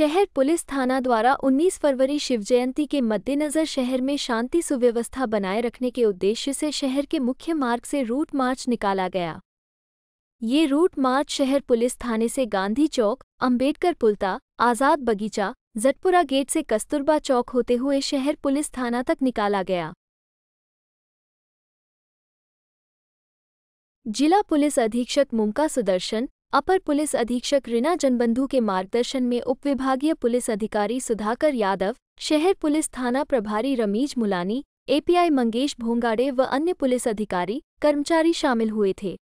शहर पुलिस थाना द्वारा 19 फरवरी शिव जयंती के मद्देनजर शहर में शांति सुव्यवस्था बनाए रखने के उद्देश्य से शहर के मुख्य मार्ग से रूट मार्च निकाला गया ये रूट मार्च शहर पुलिस थाने से गांधी चौक अंबेडकर पुलता आज़ाद बगीचा जटपुरा गेट से कस्तूरबा चौक होते हुए शहर पुलिस थाना तक निकाला गया जिला पुलिस अधीक्षक मुमका सुदर्शन अपर पुलिस अधीक्षक रीना जनबंधु के मार्गदर्शन में उपविभागीय पुलिस अधिकारी सुधाकर यादव शहर पुलिस थाना प्रभारी रमीज मुलानी एपीआई मंगेश भोंगाड़े व अन्य पुलिस अधिकारी कर्मचारी शामिल हुए थे